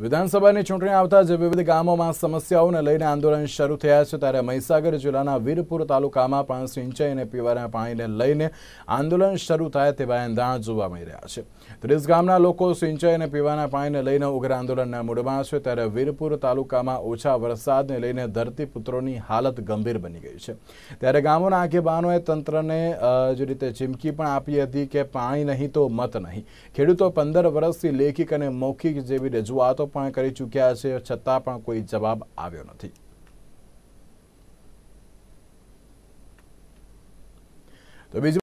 વિધાનસભાની ચૂંટણી આવતા જે વિવિધ ગામોમાં સમસ્યાઓને લઈને આંદોલન શરૂ થયા છે ત્યારે મહીસાગર જિલ્લાના વીરપુર તાલુકામાં પણ સિંચાઈ અને પીવાના પાણીને લઈને આંદોલન શરૂ થાય તેવા એંધાણ જોવા મળી રહ્યા છે ત્રીસ ગામના લોકો સિંચાઈ અને પીવાના પાણીને લઈને ઉગ્ર આંદોલનના મૂડમાં છે ત્યારે વીરપુર તાલુકામાં ઓછા વરસાદને લઈને ધરતીપુત્રોની હાલત ગંભીર બની ગઈ છે ત્યારે ગામોના આગેવાનોએ તંત્રને જે રીતે ચીમકી પણ આપી હતી કે પાણી નહીં તો મત નહીં ખેડૂતો પંદર વર્ષથી લેખિક અને મૌખિક જેવી રજૂઆતો રજૂઆતો પણ કરી ચૂક્યા છે છતાં પણ કોઈ જવાબ આવ્યો નથી તો બીજું